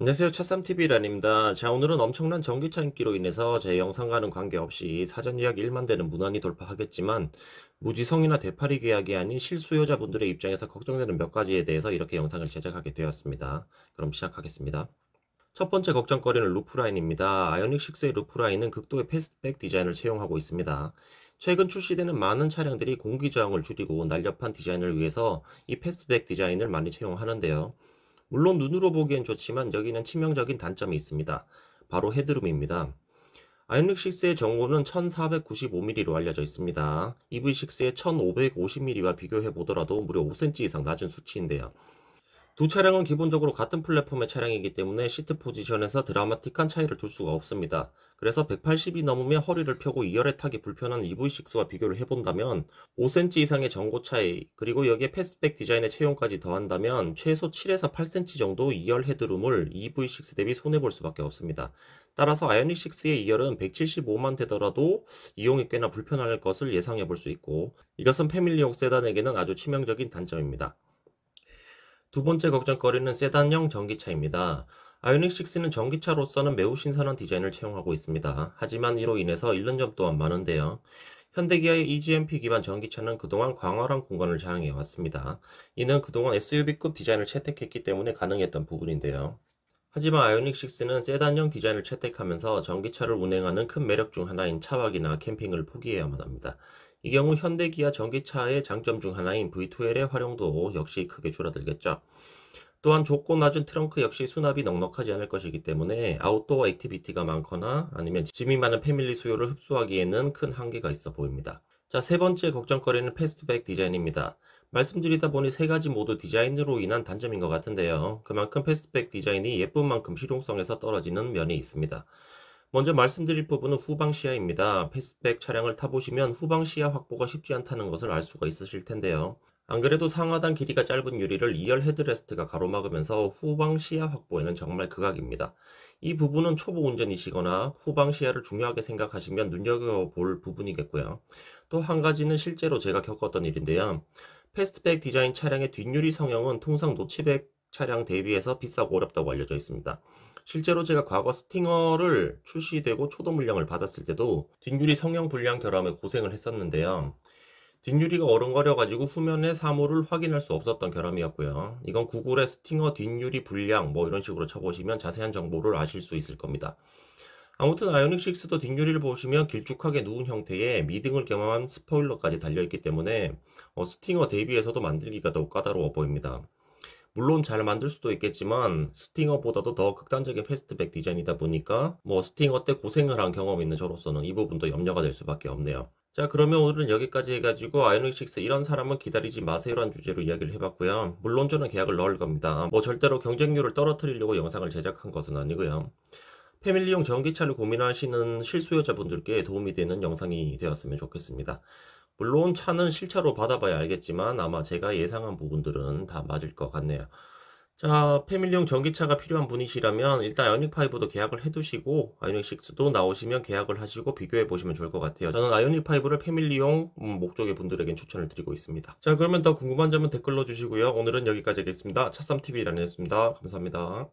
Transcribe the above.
안녕하세요 차쌈TV 란입니다. 자 오늘은 엄청난 전기차 인기로 인해서 제 영상과는 관계없이 사전 예약 1만 대는 무난히 돌파하겠지만 무지성이나 대파리 계약이 아닌 실수요자분들의 입장에서 걱정되는 몇 가지에 대해서 이렇게 영상을 제작하게 되었습니다. 그럼 시작하겠습니다. 첫 번째 걱정거리는 루프라인입니다. 아이오닉 6의 루프라인은 극도의 패스트백 디자인을 채용하고 있습니다. 최근 출시되는 많은 차량들이 공기 저항을 줄이고 날렵한 디자인을 위해서 이 패스트백 디자인을 많이 채용하는데요. 물론 눈으로 보기엔 좋지만 여기는 치명적인 단점이 있습니다. 바로 헤드룸입니다. 아이오닉 6의 정원은 1495mm로 알려져 있습니다. EV6의 1550mm와 비교해 보더라도 무려 5cm 이상 낮은 수치인데요. 두 차량은 기본적으로 같은 플랫폼의 차량이기 때문에 시트 포지션에서 드라마틱한 차이를 둘 수가 없습니다. 그래서 180이 넘으면 허리를 펴고 2열에 타기 불편한 EV6와 비교를 해본다면 5cm 이상의 전고 차이 그리고 여기에 패스백 디자인의 채용까지 더한다면 최소 7에서 8cm 정도 2열 헤드룸을 EV6 대비 손해볼 수밖에 없습니다. 따라서 아이오닉 6의 2열은 175만 되더라도 이용이 꽤나 불편할 것을 예상해 볼 수 있고 이것은 패밀리용 세단에게는 아주 치명적인 단점입니다. 두 번째 걱정거리는 세단형 전기차입니다. 아이오닉 6는 전기차로서는 매우 신선한 디자인을 채용하고 있습니다. 하지만 이로 인해서 잃는 점 또한 많은데요. 현대기아의 EGMP 기반 전기차는 그동안 광활한 공간을 자랑해왔습니다. 이는 그동안 SUV급 디자인을 채택했기 때문에 가능했던 부분인데요. 하지만 아이오닉 6는 세단형 디자인을 채택하면서 전기차를 운행하는 큰 매력 중 하나인 차박이나 캠핑을 포기해야만 합니다. 이 경우 현대기아 전기차의 장점 중 하나인 V2L의 활용도 역시 크게 줄어들겠죠. 또한 좁고 낮은 트렁크 역시 수납이 넉넉하지 않을 것이기 때문에 아웃도어 액티비티가 많거나 아니면 짐이 많은 패밀리 수요를 흡수하기에는 큰 한계가 있어 보입니다. 자, 세 번째 걱정거리는 패스트백 디자인입니다. 말씀드리다 보니 세 가지 모두 디자인으로 인한 단점인 것 같은데요. 그만큼 패스트백 디자인이 예쁜 만큼 실용성에서 떨어지는 면이 있습니다. 먼저 말씀드릴 부분은 후방 시야입니다. 패스백 차량을 타보시면 후방 시야 확보가 쉽지 않다는 것을 알 수가 있으실 텐데요. 안 그래도 상하단 길이가 짧은 유리를 2열 헤드레스트가 가로막으면서 후방 시야 확보에는 정말 극악입니다. 이 부분은 초보 운전이시거나 후방 시야를 중요하게 생각하시면 눈여겨볼 부분이겠고요. 또 한 가지는 실제로 제가 겪었던 일인데요. 패스트백 디자인 차량의 뒷유리 성형은 통상 노치백 차량 대비해서 비싸고 어렵다고 알려져 있습니다. 실제로 제가 과거 스팅어를 출시되고 초도 물량을 받았을 때도 뒷유리 성형 불량 결함에 고생을 했었는데요. 뒷유리가 어른거려가지고 후면의 사물을 확인할 수 없었던 결함이었고요. 이건 구글의 스팅어 뒷유리 불량 뭐 이런 식으로 쳐보시면 자세한 정보를 아실 수 있을 겁니다. 아무튼 아이오닉 6도 뒷유리를 보시면 길쭉하게 누운 형태의 미등을 겸한 스포일러까지 달려있기 때문에 어, 스팅어 대비해서도 만들기가 더욱 까다로워 보입니다. 물론 잘 만들 수도 있겠지만 스팅어보다도 더 극단적인 패스트백 디자인이다 보니까 뭐 스팅어 때 고생을 한 경험이 있는 저로서는 이 부분도 염려가 될 수밖에 없네요. 자 그러면 오늘은 여기까지 해가지고 아이오닉 6 이런 사람은 기다리지 마세요라는 주제로 이야기를 해봤고요. 물론 저는 계약을 넣을 겁니다. 뭐 절대로 경쟁률을 떨어뜨리려고 영상을 제작한 것은 아니고요. 패밀리용 전기차를 고민하시는 실수요자분들께 도움이 되는 영상이 되었으면 좋겠습니다. 물론 차는 실차로 받아봐야 알겠지만 아마 제가 예상한 부분들은 다 맞을 것 같네요. 자, 패밀리용 전기차가 필요한 분이시라면 일단 아이오닉5도 계약을 해두시고 아이오닉6도 나오시면 계약을 하시고 비교해보시면 좋을 것 같아요. 저는 아이오닉5를 패밀리용 음, 목적의 분들에게 추천을 드리고 있습니다. 자, 그러면 더 궁금한 점은 댓글로 주시고요. 오늘은 여기까지 하겠습니다. 차쌈TV 라란이습니다 감사합니다.